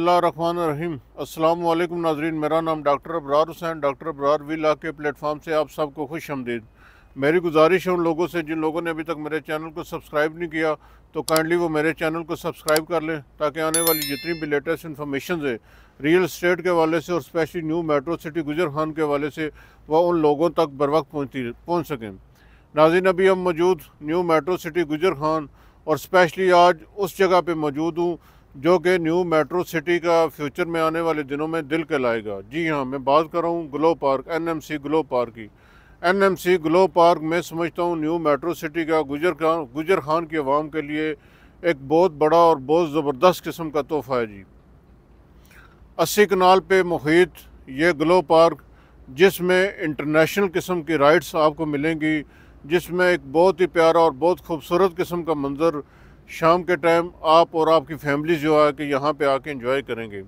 बसमीम अल्लाम नाजरीन मेरा नाम डॉक्टर अबरार हुसैन डॉक्टर अबरार वी ला के प्लेटफॉर्म से आप सबको खुश आमदीद मेरी गुजारिश है उन लोगों से जिन लोगों ने अभी तक मेरे चैनल को सब्सक्राइब नहीं किया तो काइंडली वो मेरे चैनल को सब्सक्राइब कर लें ताकि आने वाली जितनी भी लेटेस्ट इन्फॉर्मेशन है रियल इस्टेट के वाले से और स्पेशली न्यू मेट्रो सिटी गुजर खान के वाले से वह उन लोगों तक बर वक्त पहुँचती पहुँच सकें नाजिन अभी हम मौजूद न्यू मेट्रो सिटी गुजर खान और स्पेशली आज उस जगह पर मौजूद हूँ जो कि न्यू मेट्रो सिटी का फ्यूचर में आने वाले दिनों में दिल कहलाएगा जी हाँ मैं बात कर रहा हूँ Glow Park NMC Glow Park की एनएमसी ग्लो पार्क मैं समझता हूँ न्यू मेट्रो सिटी का गुजर खान गुजर खान की आवाम के लिए एक बहुत बड़ा और बहुत ज़बरदस्त किस्म का तोहफ़ा है जी अस्सी कनाल पे मुहित ये ग्लो पार्क जिसमें इंटरनेशनल किस्म की राइड्स आपको मिलेंगी जिसमें एक बहुत ही प्यारा और बहुत खूबसूरत किस्म का मंज़र शाम के टाइम आप और आपकी फैमिली जो है कि यहाँ पे आके इंजॉय करेंगे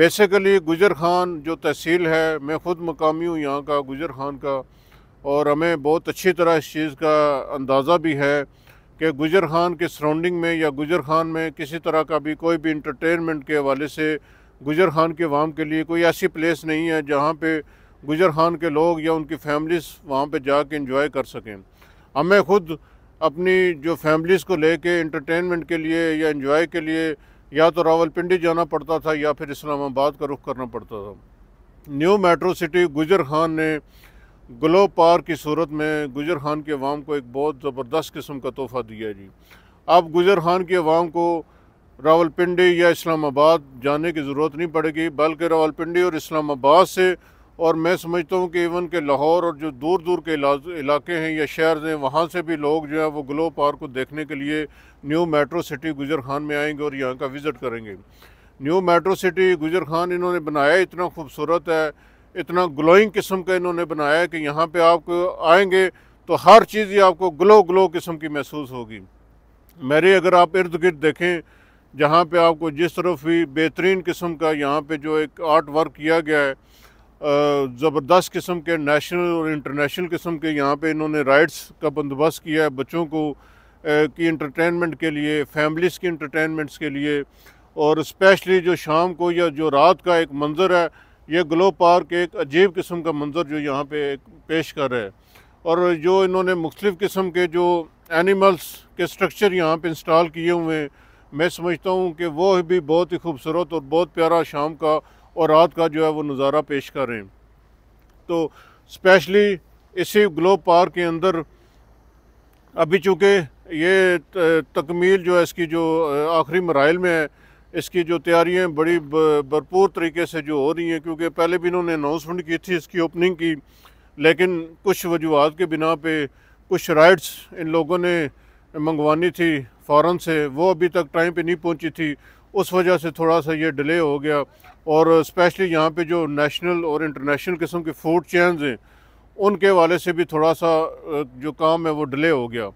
बेसिकली गुजर खान जो तहसील है मैं ख़ुद मकामी हूँ यहाँ का गुजर खान का और हमें बहुत अच्छी तरह इस चीज़ का अंदाज़ा भी है कि गुजर खान के सराउंडिंग में या गुजर खान में किसी तरह का भी कोई भी इंटरटेनमेंट के हवाले से गुजर खान के वाम के लिए कोई ऐसी प्लेस नहीं है जहाँ पर गुजर खान के लोग या उनकी फैमिलीज़ वहाँ पर जा इंजॉय कर सकें हमें ख़ुद अपनी जो फैमिलीज़ को लेके इंटरटेनमेंट के लिए या एंजॉय के लिए या तो रावलपिंडी जाना पड़ता था या फिर इस्लामाबाद का रुख करना पड़ता था न्यू मेट्रो सिटी गुजर खान ने ग्लो पार्क की सूरत में गुजर खान की आवाम को एक बहुत ज़बरदस्त किस्म का तोहफ़ा दिया जी अब गुजर खान की आवाम को रावलपिंडी या इस्लामाबाद जाने की ज़रूरत नहीं पड़ेगी बल्कि रावलपिंडी और इस्लामाबाद से और मैं समझता हूँ कि इवन के लाहौर और जो दूर दूर के इलाके हैं या शहर हैं वहाँ से भी लोग जो है वो ग्लो पार्क को देखने के लिए न्यू मेट्रो सिटी गुजर खान में आएंगे और यहाँ का विज़िट करेंगे न्यू मेट्रो सिटी गुजर खान इन्होंने बनाया इतना खूबसूरत है इतना ग्लोइंग किस्म का इन्होंने बनाया कि यहाँ पर आप आएँगे तो हर चीज़ ही आपको ग्लो ग्लो किस्म की महसूस होगी मेरे अगर आप इर्द गिर्द देखें जहाँ पर आपको जिस तरफ भी बेहतरीन किस्म का यहाँ पर जो एक आर्ट वर्क किया गया है ज़बरदस्त किस्म के नेशनल और इंटरनेशनल किस्म के यहाँ पे इन्होंने राइड्स का बंदोबस्त किया है बच्चों को की इंटरटेनमेंट के लिए फैमिलीज़ की इंटरटेनमेंट्स के लिए और स्पेशली जो शाम को या जो रात का एक मंज़र है ये ग्लो पार्क एक अजीब किस्म का मंज़र जो यहाँ पे पेश कर रहा है और जो इन्होंने मुख्तफ़ किस्म के जो एनिमल्स के स्ट्रक्चर यहाँ पे इंस्टॉल किए हुए हैं मैं समझता हूँ कि वो भी बहुत ही खूबसूरत और बहुत प्यारा शाम का और रात का जो है वो नज़ारा पेश कर रहे हैं तो स्पेशली इसी ग्लोब पार्क के अंदर अभी चूँकि ये तकमील जो है इसकी जो आखिरी मराइल में है इसकी जो तैयारियाँ बड़ी भरपूर तरीके से जो हो रही हैं क्योंकि पहले भी इन्होंने अनाउंसमेंट की थी इसकी ओपनिंग की लेकिन कुछ वजूहत के बिना पे कुछ राइट्स इन लोगों ने मंगवानी थी फ़ौर से वो अभी तक टाइम पे नहीं पहुंची थी उस वजह से थोड़ा सा ये डिले हो गया और स्पेशली यहाँ पे जो नेशनल और इंटरनेशनल किस्म के फूड चैनस हैं उनके वाले से भी थोड़ा सा जो काम है वो डिले हो गया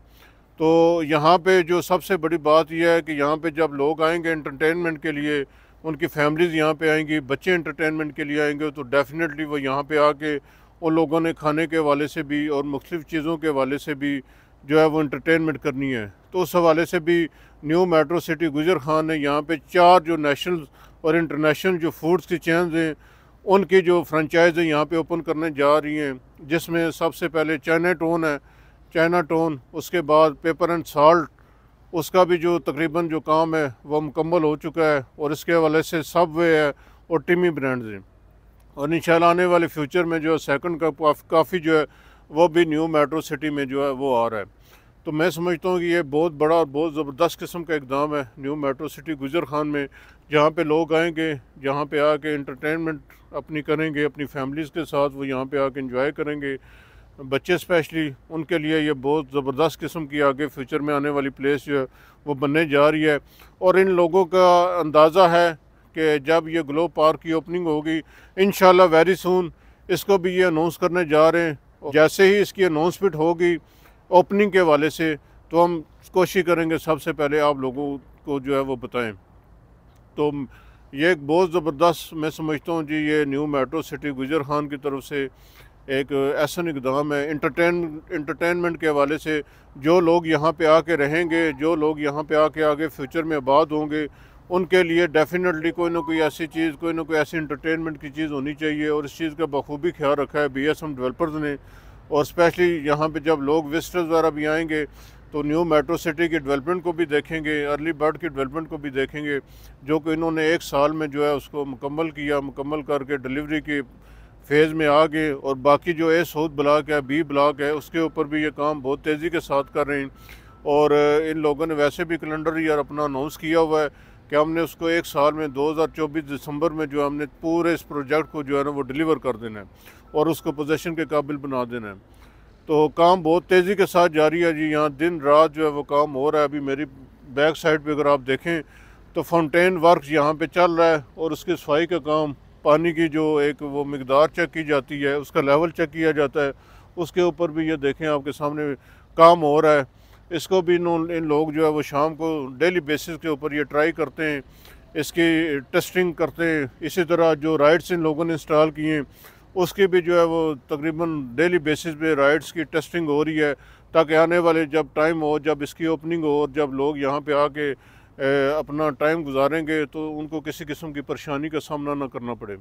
तो यहाँ पे जो सबसे बड़ी बात यह है कि यहाँ पे जब लोग आएंगे इंटरटेनमेंट के लिए उनकी फैमिलीज़ यहाँ पे आएंगी बच्चे इंटरटेनमेंट के लिए आएंगे तो डेफ़िनेटली वो यहाँ पे आके उन लोगों ने खाने के वाले से भी और मुख्तफ चीज़ों के वाले से भी जो है वो इंटरटेनमेंट करनी है तो उस हवाले से भी न्यू मेट्रो सिटी गुजर खान ने यहाँ पे चार जो नेशनल और इंटरनेशनल जो फूड्स की चैन हैं उनकी जो फ्रेंचाइज यहाँ पे ओपन करने जा रही हैं जिसमें सबसे पहले चाइना टोन है चाइना टोन उसके बाद पेपर एंड साल्ट उसका भी जो तकरीबन जो काम है वह मुकम्मल हो चुका है और इसके हवाले से सब वे है और टिमी ब्रांड्स हैं और इन आने वाले फ्यूचर में जो है सेकेंड काफ़ी जो है वो भी न्यू मेट्रो सिटी में जो है वो आ रहा है तो मैं समझता हूँ कि ये बहुत बड़ा और बहुत ज़बरदस्त किस्म का इकदाम है न्यू मेट्रो सिटी गुजर खान में जहाँ पे लोग आएंगे जहाँ पे आके इंटरटेनमेंट अपनी करेंगे अपनी फैमिलीज़ के साथ वो यहाँ पे आके इंजॉय करेंगे बच्चे स्पेशली उनके लिए ये बहुत ज़बरदस्त किस्म की आगे फ्यूचर में आने वाली प्लेस जो है वो बनने जा रही है और इन लोगों का अंदाज़ा है कि जब ये ग्लो पार्क की ओपनिंग होगी इन वेरी सून इसको भी ये अनाउंस करने जा रहे हैं जैसे ही इसकी अनाउंसमेंट होगी ओपनिंग के वाले से तो हम कोशिश करेंगे सबसे पहले आप लोगों को जो है वो बताएं तो ये एक बहुत ज़बरदस्त मैं समझता हूँ जी ये न्यू मेट्रो सिटी गुजर खान की तरफ से एक ऐसा इकदाम है इंटरटेन इंटरटेनमेंट के हवाले से जो लोग यहाँ पे आके रहेंगे जो लोग यहाँ पे आके आगे फ्यूचर में आबाद होंगे उनके लिए डेफिनेटली कोई ना कोई ऐसी चीज़ कोई ना कोई ऐसी इंटरटेनमेंट की चीज़ होनी चाहिए और इस चीज़ का बखूबी ख्याल रखा है बी एस एम डेवलपर्स ने और स्पेशली यहाँ पे जब लोग विजिटर्स वगैरह भी आएंगे तो न्यू मेट्रो सिटी की डेवलपमेंट को भी देखेंगे अर्ली बर्ड की डेवलपमेंट को भी देखेंगे जो कि इन्होंने एक साल में जो है उसको मुकम्मल किया मुकम्मल करके डिलीवरी के फेज़ में आ गए और बाकी जो ए सऊद ब्लाक है बी ब्लाक है उसके ऊपर भी ये काम बहुत तेज़ी के साथ कर रहे हैं और इन लोगों ने वैसे भी कैलेंडर ईयर अपना अनाउंस किया हुआ है कि हमने उसको एक साल में 2024 दिसंबर में जो हमने पूरे इस प्रोजेक्ट को जो है ना वो डिलीवर कर देना है और उसको पोजेशन के काबिल बना देना है तो काम बहुत तेज़ी के साथ जारी है जी यहाँ दिन रात जो है वो काम हो रहा है अभी मेरी बैक साइड पर अगर आप देखें तो फाउंटेन वर्क यहाँ पर चल रहा है और उसकी सफाई का काम पानी की जो एक वो मकदार चेक की जाती है उसका लेवल चेक किया जाता है उसके ऊपर भी ये देखें आपके सामने काम हो रहा है इसको भी इन लोग जो है वो शाम को डेली बेसिस के ऊपर ये ट्राई करते हैं इसकी टेस्टिंग करते हैं इसी तरह जो राइड्स इन लोगों ने इंस्टॉल किए हैं उसकी भी जो है वो तकरीबन डेली बेसिस पे राइड्स की टेस्टिंग हो रही है ताकि आने वाले जब टाइम हो जब इसकी ओपनिंग हो और जब लोग यहाँ पे आके अपना टाइम गुजारेंगे तो उनको किसी किस्म की परेशानी का सामना ना करना पड़े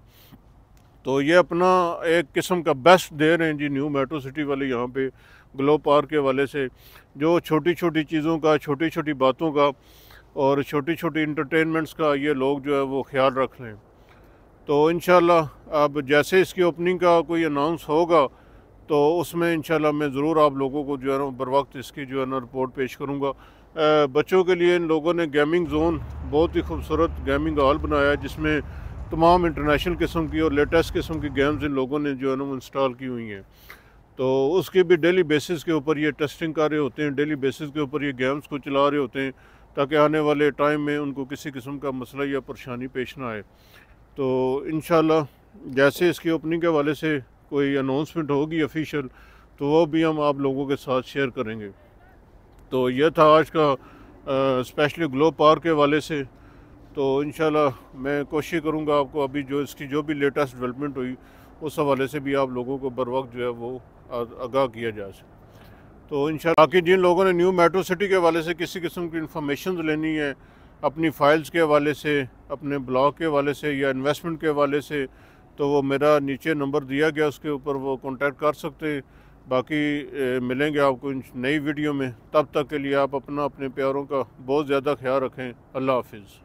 तो ये अपना एक किस्म का बेस्ट दे रहे हैं जी न्यू मेट्रो सिटी वाले यहाँ पे ग्लो पार्क के वाले से जो छोटी छोटी चीज़ों का छोटी छोटी बातों का और छोटी छोटी इंटरटेनमेंट्स का ये लोग जो है वो ख्याल रख लें तो इन अब जैसे इसकी ओपनिंग का कोई अनाउंस होगा तो उसमें इन मैं ज़रूर आप लोगों को जो है ना बर वक्त इसकी जो है ना रिपोर्ट पेश करूँगा बच्चों के लिए इन लोगों ने गेमिंग जोन बहुत ही खूबसूरत गेमिंग हॉल बनाया है जिसमें तमाम इंटरनेशनल किस्म की और लेटेस्ट किस्म की गेम्स इन लोगों ने जो है ना इंस्टॉल की हुई हैं तो उसके भी डेली बेसिस के ऊपर ये टेस्टिंग कर रहे होते हैं डेली बेसिस के ऊपर ये गेम्स को चला रहे होते हैं ताकि आने वाले टाइम में उनको किसी किस्म का मसला या परेशानी पेश ना आए तो इन जैसे इसकी ओपनिंग के हवाले से कोई अनाउंसमेंट होगी ऑफिशियल तो वो भी हम आप लोगों के साथ शेयर करेंगे तो यह था आज का स्पेशली ग्लो पार्क के वाले से तो इन मैं कोशिश करूँगा आपको अभी जो इसकी जो भी लेटेस्ट डेवलपमेंट हुई उस हवाले से भी आप लोगों को बर वक्त जो है वो आगाह किया जा सके तो इन बाकी जिन लोगों ने न्यू मेट्रो सिटी के हवाले से किसी किस्म की इंफॉर्मेशन लेनी है अपनी फाइल्स के हवाले से अपने ब्लॉक के हवाले से या इन्वेस्टमेंट के हवाले से तो वो मेरा नीचे नंबर दिया गया उसके ऊपर वो कांटेक्ट कर सकते हैं बाकी ए, मिलेंगे आपको नई वीडियो में तब तक के लिए आप अपना अपने प्यारों का बहुत ज़्यादा ख्याल रखें अल्लाह हाफिज़